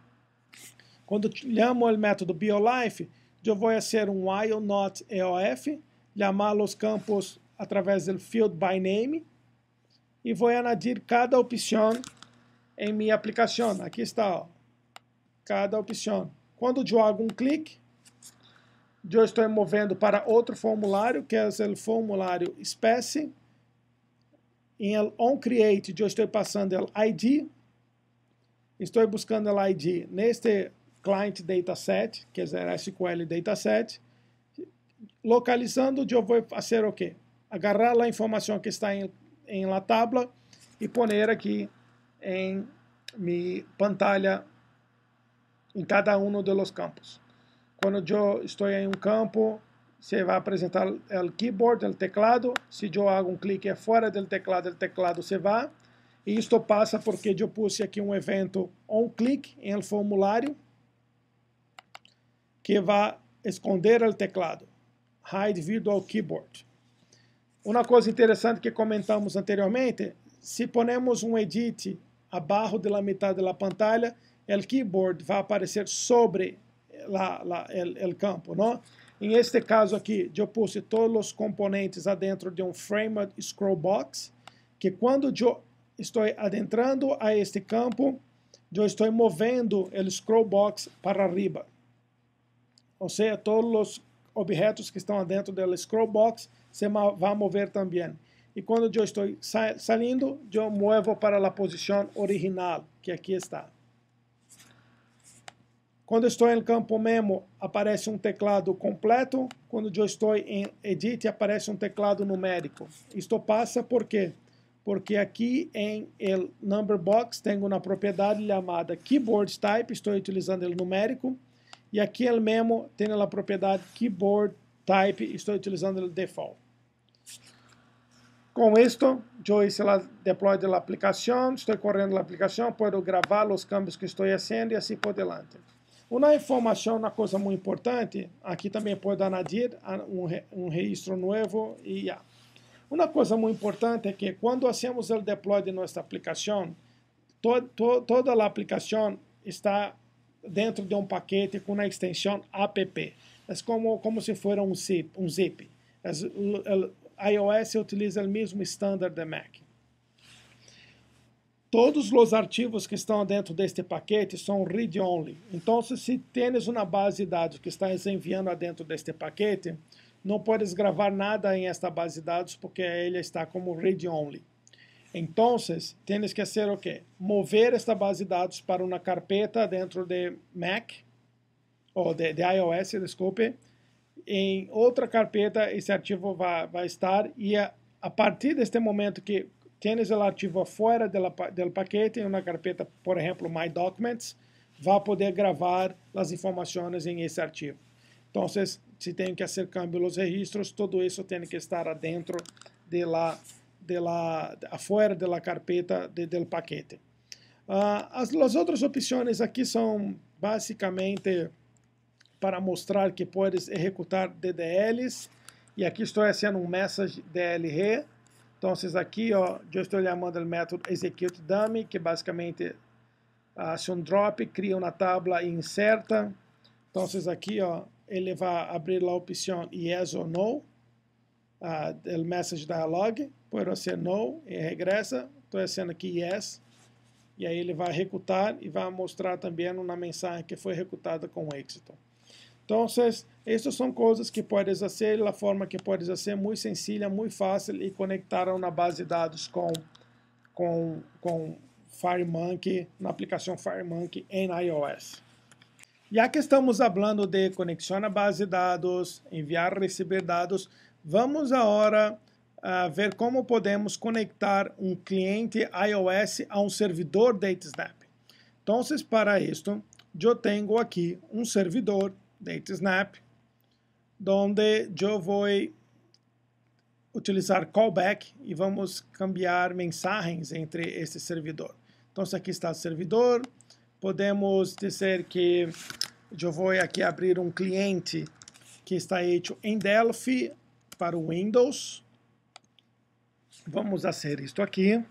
Speaker 1: quando chamo o método BioLife, eu vou fazer um while not EOF, chamar os campos através do field by name e vou añadir cada opção em minha aplicação. Aqui está, ó, cada opção. Quando eu hago um clique, eu estou movendo para outro formulário, que é o formulário espécie. Em onCreate, eu estou passando o ID. Estou buscando o ID neste client dataset, que é SQL dataset. Localizando, eu vou fazer o quê? agarrar a informação que está em, em la tabla e poner aqui em minha pantalla em cada um dos campos. Quando eu estou em um campo, se vai apresentar o keyboard, o teclado. Se eu hago um clique fora do teclado, o teclado se vai. E isto passa porque eu puse aqui um evento on click em formulário que vai esconder o teclado. Hide virtual keyboard. Uma coisa interessante que comentamos anteriormente, se ponemos um edit abaixo da metade da pantalla, o keyboard vai aparecer sobre o campo, não? Em este caso aqui, eu pus todos os componentes dentro de um framed scroll box, que quando eu estou adentrando a este campo, eu estou movendo o scroll box para arriba. Ou seja, todos os objetos que estão dentro do scroll box se va a mover también. Y cuando yo estoy saliendo, yo muevo para la posición original, que aquí está. Quando estou em campo memo, aparece um teclado completo. Quando eu estou em edit, aparece um teclado numérico. Isto passa por quê? Porque aqui em number box tenho uma propriedade chamada keyboard type, estou utilizando o numérico. E aqui em memo tem a propriedade keyboard type, estou utilizando o default com isto eu hice o deploy de la estou correndo a aplicação posso gravar os cambios que estou fazendo e assim por delante. Uma informação, uma coisa muito importante, aqui também pode añadir um, um registro novo e já. Uma coisa muito importante é que quando hacemos o deploy de nossa aplicação, to, to, toda a aplicação está dentro de um paquete com uma extensão app. É como, como se fosse um zip. Um zip. É o, iOS utiliza o mesmo estándar de Mac. Todos os arquivos que estão dentro deste paquete são read-only. Então, se tens uma base de dados que estás enviando dentro deste paquete, não podes gravar nada em esta base de dados porque ela está como read-only. Então, tens que fazer o quê? Mover esta base de dados para uma carpeta dentro de Mac, ou de, de iOS, desculpe, em outra carpeta esse arquivo vai, vai estar e a, a partir deste momento que tienes o arquivo fora do paquete, em uma carpeta, por exemplo, My Documents, vai poder gravar as informações em esse arquivo. Então, se tem que fazer câmbio nos registros, tudo isso tem que estar dentro de lá, de lá, afuera de la carpeta de, del paquete. Uh, as, as outras opções aqui são basicamente para mostrar que podes executar DDLs. E aqui estou sendo um message DLR. Então, aqui ó, eu estou chamando o método execute dummy, que basicamente hace ah, um drop, cria uma tabla e inserta. Então, aqui ó, ele vai abrir a opção yes ou no. Uh, ah, del message dialog, pode ser no e regressa. Estou sendo aqui yes. E aí ele vai executar e vai mostrar também uma mensagem que foi executada com êxito. Então, essas são coisas que podem fazer, a forma que podes fazer, muito sencilla, muito fácil e conectaram na base de dados com com com FireMonkey, na aplicação FireMonkey em iOS. Já que estamos falando de conexão à base de dados, enviar e receber dados, vamos agora uh, ver como podemos conectar um cliente iOS a um servidor da Snap. Então, para isto, eu tenho aqui um servidor date snap, donde eu vou utilizar callback e vamos cambiar mensagens entre esse servidor. Então, se aqui está o servidor, podemos dizer que eu vou aqui abrir um cliente que está feito em Delphi para o Windows. Vamos fazer isto aqui.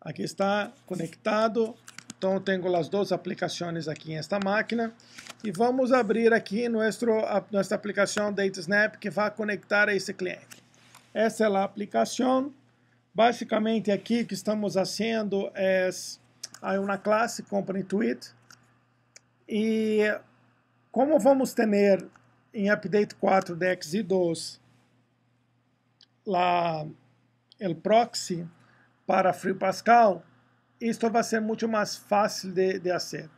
Speaker 1: Aqui está conectado então, tenho as duas aplicações aqui nesta máquina. E vamos abrir aqui nosso, a, nossa aplicação DataSnap que vai conectar a esse cliente. Essa é a aplicação. Basicamente, aqui o que estamos fazendo é, é uma classe CompanyTweet. E como vamos ter em Update 4 de XE2 lá o proxy para Free Pascal, isto vai ser muito mais fácil de, de fazer.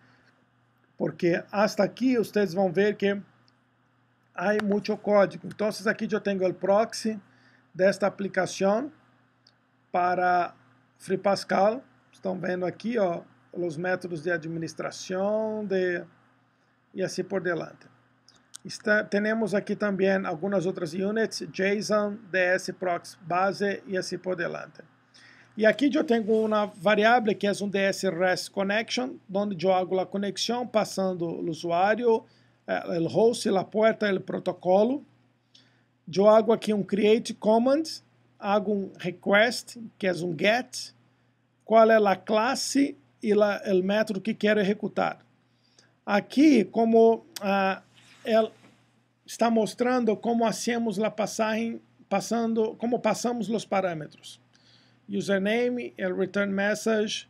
Speaker 1: Porque hasta aqui vocês vão ver que há muito código. Então, aqui eu tenho o proxy desta aplicação para Free Pascal. Estão vendo aqui, ó, os métodos de administração de e assim por delante. temos aqui também algumas outras units, JSON, DS, Proxy, Base e assim por delante. E aqui eu tenho uma variável que é um DS REST connection, onde eu hago a conexão passando o usuário, o eh, host, a porta, o protocolo. Eu hago aqui um create command, hago um request, que é um get, qual é a classe e o método que quero executar. Aqui, como ah, ele está mostrando como hacemos a passagem, passando, como passamos os parâmetros username, el return message,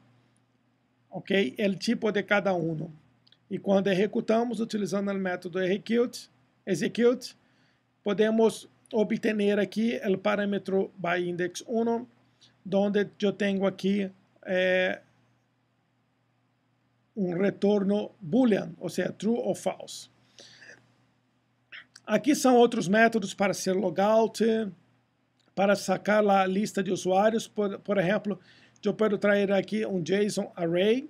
Speaker 1: ok? El tipo de cada um. E quando executamos, utilizando o método execute, execute podemos obter aqui o parâmetro by index 1, onde eu tenho aqui eh, um retorno boolean, ou seja, true ou false. Aqui são outros métodos para ser logout, para sacar a lista de usuários. Por, por exemplo, eu posso trazer aqui um JSON array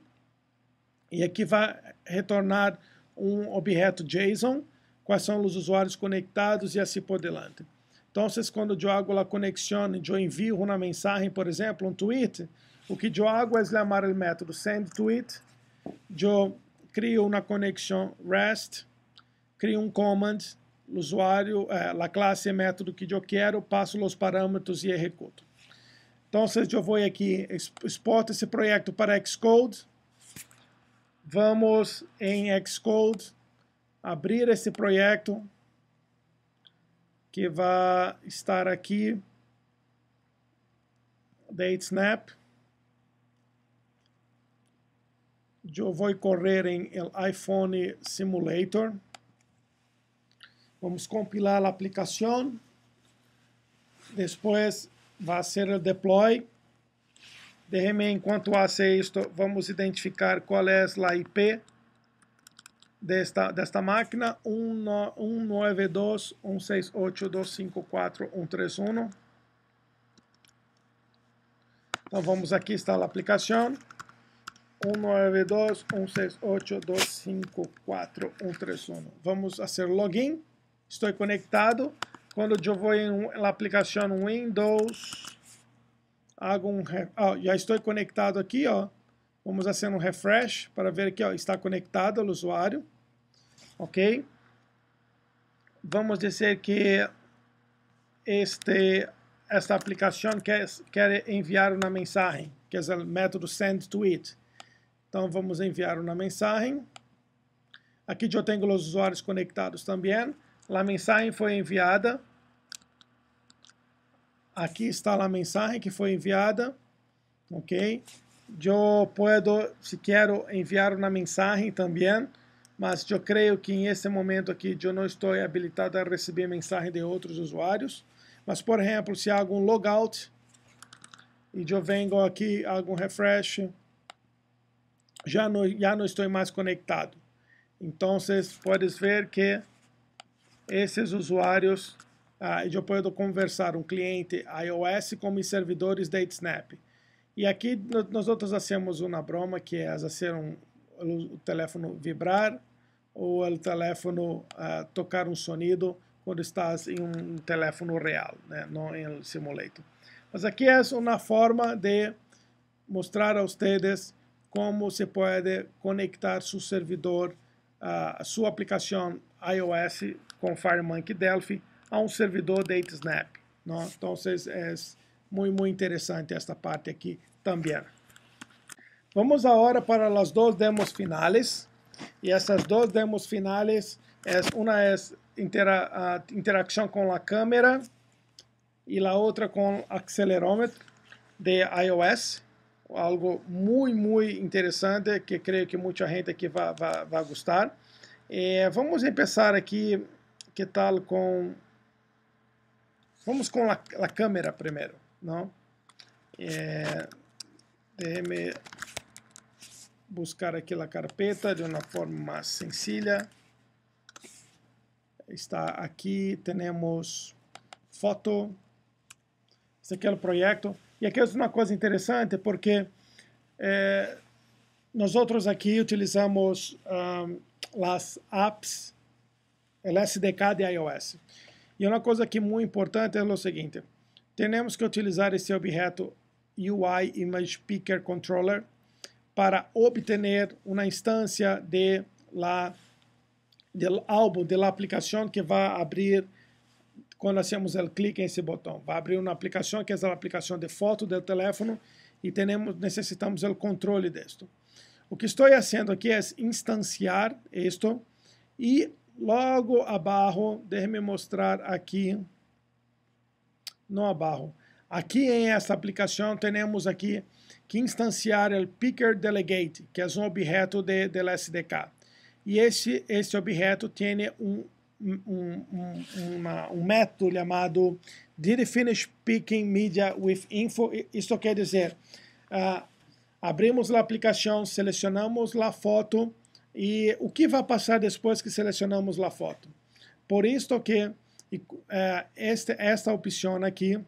Speaker 1: e aqui vai retornar um objeto JSON, quais são os usuários conectados e assim por diante. Então, quando eu hago a conexão, eu envio uma mensagem, por exemplo, um tweet, o que eu hago é chamar o método send tweet, eu crio uma conexão REST, crio um command el usuario, eh, é, la classe método que quero passo os parâmetros e executo então se eu vou aqui exporto esse projeto para Xcode. Vamos em Xcode, abrir esse projeto, que vai estar aqui, date snap. Eu vou correr em iPhone Simulator. Vamos compilar a aplicação. Depois vai ser o deploy. De repente, enquanto hace isto, vamos identificar qual é a IP desta, desta máquina. 192.168.254.131. Então vamos aqui, está a aplicação. 192.168.254.131. Vamos fazer login. Estou conectado. Quando eu vou em na aplicação Windows, hago um, já estou conectado aqui, ó. Vamos fazer um refresh para ver que ó, está conectado o usuário. Ok? Vamos dizer que este, esta aplicação quer, quer enviar uma mensagem, que é o método send tweet. Então vamos enviar uma mensagem. Aqui eu tenho os usuários conectados também. A mensagem foi enviada. Aqui está a mensagem que foi enviada. Ok? Eu posso, se quero, enviar uma mensagem também, mas eu creio que em esse momento aqui eu não estou habilitado a receber mensagem de outros usuários. Mas, por exemplo, se há algum logout e eu venho aqui, algum refresh, já não, já não estou mais conectado. Então, vocês podem ver que esses usuários de ah, eu do conversar um cliente iOS com os servidores da Snap. E aqui nós outros fazemos uma broma que é fazer um, o telefone vibrar ou o telefone ah, tocar um sonido quando estás em um telefone real, né? não em um simulator. Mas aqui é uma forma de mostrar a vocês como se pode conectar seu servidor, a ah, sua aplicação iOS com FireMonkey Delphi a um servidor de Snap. Então, é muito, muito interessante esta parte aqui também. Vamos agora para as duas demos finais. E essas duas demos finais, é, uma é intera interação com a câmera e a outra com o acelerômetro de iOS. Algo muito, muito interessante que creio que muita gente aqui vai, vai gostar. Eh, vamos começar aqui que tal com... Vamos com a, a câmera primeiro, não? É, eh, Deixe-me buscar aqui a carpeta de uma forma mais sencilla. Está aqui, temos foto. esse aqui é o projeto. E aqui é uma coisa interessante, porque eh, nós outros aqui utilizamos um, as apps SDK de iOS. E uma coisa que é muito importante é o seguinte, temos que utilizar esse objeto UI Image Picker Controller para obter uma instância de lá do álbum, da aplicação que vai abrir quando hacemos o clique nesse botão. Vai abrir uma aplicação que é a aplicação de foto do telefone e temos necessitamos o controle disto. O que estou fazendo aqui é instanciar isto e Logo abaixo, deixe-me mostrar aqui. Não abaixo. Aqui em esta aplicação, temos aqui que instanciar o Picker Delegate, que é um objeto de, de SDK. E esse, esse objeto tem um, um, um, uma, um método chamado Did Finish Picking Media with Info. Isso quer dizer, uh, abrimos a aplicação, selecionamos a foto, e o que vai passar depois que selecionamos a foto? Por isso que é, este, esta opção aqui,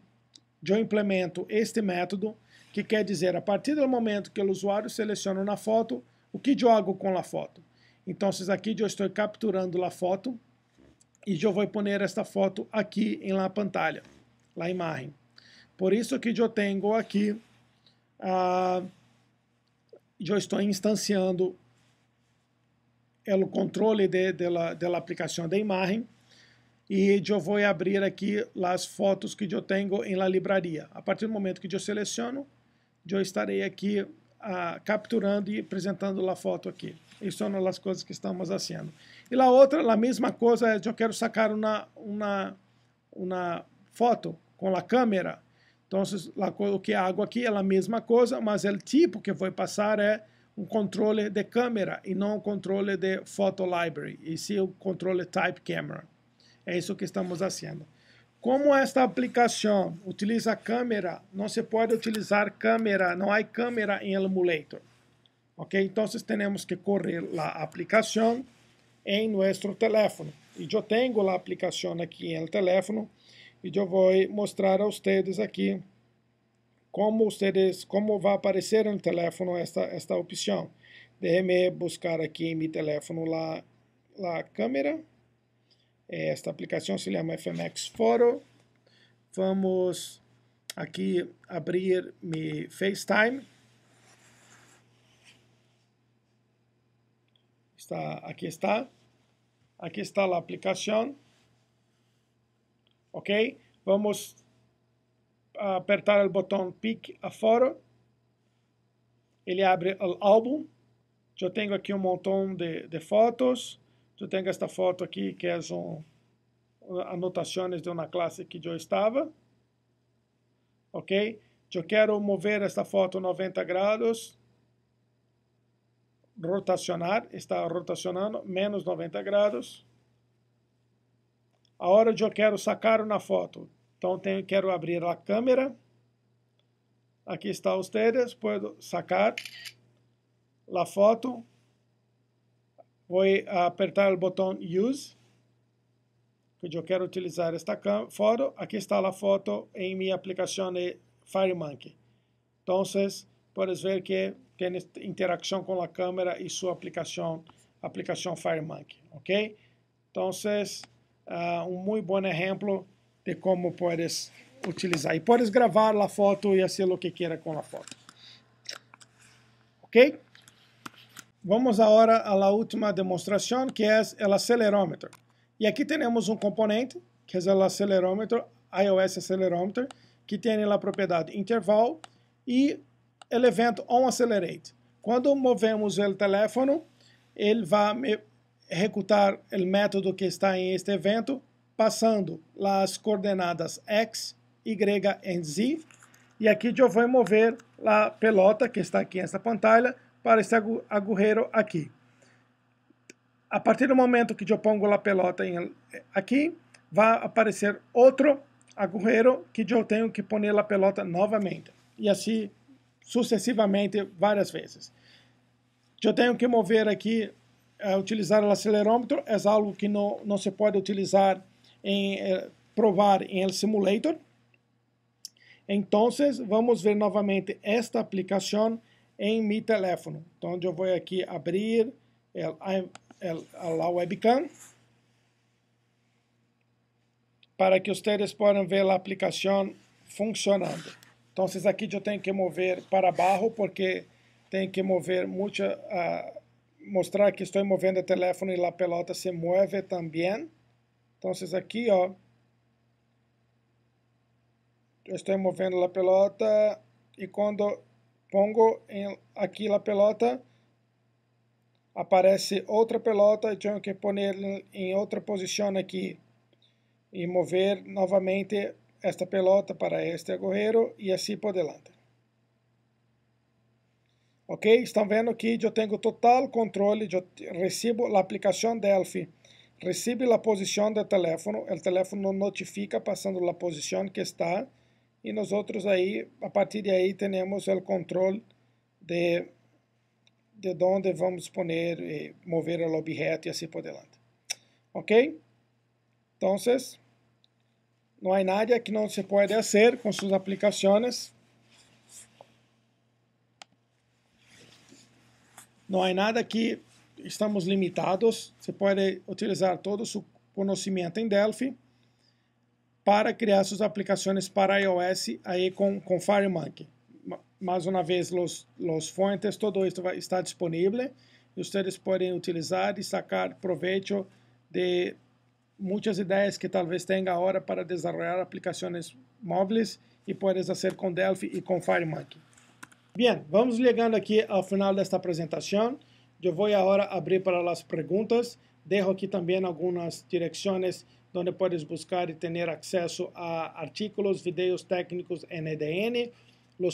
Speaker 1: eu implemento este método, que quer dizer, a partir do momento que o usuário seleciona na foto, o que eu hago com a foto? Então, aqui eu estou capturando a foto e eu vou pôr esta foto aqui em la pantalla, la imagem. Por isso que eu tenho aqui, ah, eu estou instanciando é o controle da de, aplicação da imagem e eu vou abrir aqui as fotos que eu tenho em la livraria. A partir do momento que eu seleciono, eu estarei aqui ah, capturando e apresentando a foto aqui. Isso são é as coisas que estamos fazendo. E a outra, a mesma coisa, eu quero sacar uma, uma, uma foto com a câmera. Então, o que hago é aqui é a mesma coisa, mas o tipo que vou passar é um controle de câmera e não um controle de photo library, e sim o controle type camera. É isso que estamos fazendo. Como esta aplicação utiliza câmera, não se pode utilizar câmera, não há câmera em emulator. Ok? Então, temos que correr a aplicação em nosso telefone. E eu tenho a aplicação aqui no telefone e eu vou mostrar a vocês aqui como vocês, como vai aparecer no telefone esta, esta opção. Deixe-me buscar aqui em meu telefone lá lá câmera. É, esta aplicação se chama FMX Photo. Vamos aqui abrir meu FaceTime. Está, aqui está. Aqui está a aplicação. Ok? Vamos apertar o botão Pick foto, ele abre o álbum. Eu tenho aqui um montão de, de fotos. Eu tenho esta foto aqui, que é um, anotações de uma classe que eu estava. Ok? Eu quero mover esta foto 90 graus, rotacionar, está rotacionando, menos 90 graus. Agora eu quero sacar uma foto. Então, tenho, quero abrir a câmera. Aqui está ustedes, puedo sacar a foto. Vou apertar o botão Use, que eu quero utilizar esta foto. Aqui está a foto em minha aplicação de FireMonkey. Então, podes ver que tem interação com a câmera e sua aplicação, aplicação FireMonkey, ok? Então, uh, ah, um muito bom exemplo de como podes utilizar. E podes gravar a foto e fazer o que queira com a foto. Ok? Vamos agora à última demonstração, que é o acelerômetro E aqui temos um componente, que é o acelerômetro iOS Acelerometer, que tem a propriedade interval e o evento onAccelerate. Quando movemos o telefone, ele vai executar o método que está em este evento passando as coordenadas x, y e z. E aqui eu vou mover a pelota que está aqui nesta pantalha para esse agujero aqui. A partir do momento que eu pongo a pelota aqui, vai aparecer outro agujero que eu tenho que pôr a pelota novamente. E assim sucessivamente várias vezes. Eu tenho que mover aqui, uh, utilizar o acelerômetro, é algo que não, não se pode utilizar em eh, provar em El Simulator. Então, vamos ver novamente esta aplicação em meu telefone. Então, eu vou aqui abrir a webcam para que vocês possam ver a aplicação funcionando. Então, aqui eu tenho que mover para baixo porque tenho que mover muito, uh, ah, mostrar que estou movendo o telefone e a pelota se move também. Então, aqui, ó, eu estou movendo a pelota e quando pongo em, aqui a pelota, aparece outra pelota e tenho que pôr em outra posição aqui e mover novamente esta pelota para este agorreiro e assim por delante. Ok? Estão vendo que eu tenho total controle, eu recebo a aplicação Delphi recebe a posição do telefone, o telefone notifica passando a posição que está e nós outros aí, a partir de aí, temos o controle de de onde vamos poner, eh, mover o objeto e assim por delante. Ok? Então, não há nada que não se pode fazer com suas aplicações. Não há nada que estamos limitados. Você pode utilizar todo o seu conhecimento em Delphi para criar suas aplicações para iOS aí com, com FireMonkey. Mais uma vez, os, os fontes, tudo isso vai, está disponível. E vocês podem utilizar e sacar proveito de muitas ideias que talvez tenha agora para desenvolver aplicações móveis e podes fazer com Delphi e com FireMonkey. Bem, vamos chegando aqui ao final desta apresentação. Eu vou agora abrir para as perguntas. Deixo aqui também algumas direções onde podes buscar e ter acesso a artículos, vídeos técnicos NDN. EDN.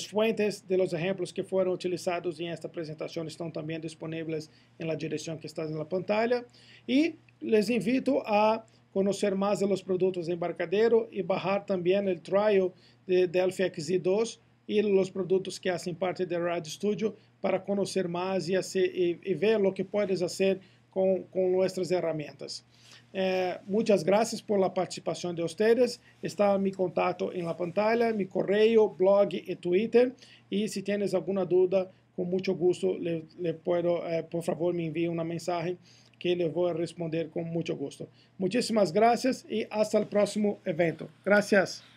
Speaker 1: fuentes de los ejemplos que foram utilizados em esta apresentação estão também disponíveis na direção que está na pantalla. E les invito a conhecer mais dos produtos embarcadero e barrar também o trial de Delphi XZ2 e os produtos que fazem parte do Rad Studio para conhecer mais e, e, e ver o que podes fazer com, com nossas ferramentas. Eh, muchas pela participação la de vocês. Está meu contato na pantalla, meu correio, blog e Twitter. E se tienes alguma dúvida, com muito gosto, le, le puedo, eh, por favor, me envíe uma mensagem que le vou responder com muito gosto. Muitíssimas graças e até o próximo evento. Gracias.